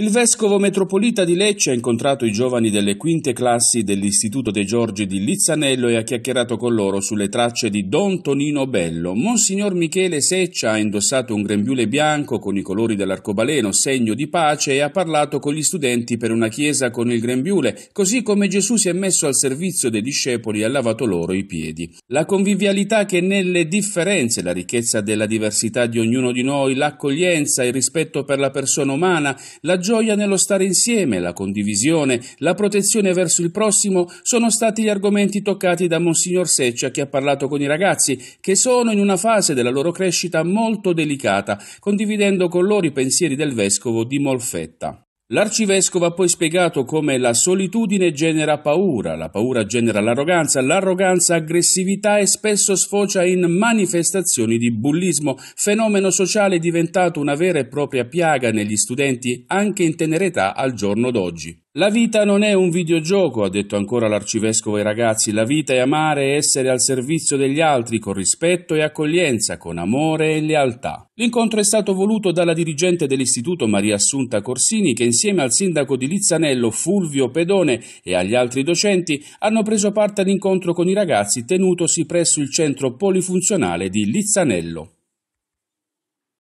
Il vescovo metropolita di Lecce ha incontrato i giovani delle quinte classi dell'Istituto De Giorgi di Lizzanello e ha chiacchierato con loro sulle tracce di Don Tonino Bello. Monsignor Michele Seccia ha indossato un grembiule bianco con i colori dell'arcobaleno, segno di pace, e ha parlato con gli studenti per una chiesa con il grembiule, così come Gesù si è messo al servizio dei discepoli e ha lavato loro i piedi. La convivialità che nelle differenze, la ricchezza della diversità di ognuno di noi, l'accoglienza, il rispetto per la persona umana, la gioia nello stare insieme, la condivisione, la protezione verso il prossimo sono stati gli argomenti toccati da Monsignor Seccia che ha parlato con i ragazzi, che sono in una fase della loro crescita molto delicata, condividendo con loro i pensieri del vescovo di Molfetta. L'arcivescovo ha poi spiegato come la solitudine genera paura, la paura genera l'arroganza, l'arroganza aggressività e spesso sfocia in manifestazioni di bullismo, fenomeno sociale diventato una vera e propria piaga negli studenti anche in tenera età al giorno d'oggi. La vita non è un videogioco, ha detto ancora l'arcivescovo ai ragazzi, la vita è amare e essere al servizio degli altri con rispetto e accoglienza, con amore e lealtà. L'incontro è stato voluto dalla dirigente dell'istituto Maria Assunta Corsini che insieme al sindaco di Lizzanello Fulvio Pedone e agli altri docenti hanno preso parte all'incontro con i ragazzi tenutosi presso il centro polifunzionale di Lizzanello.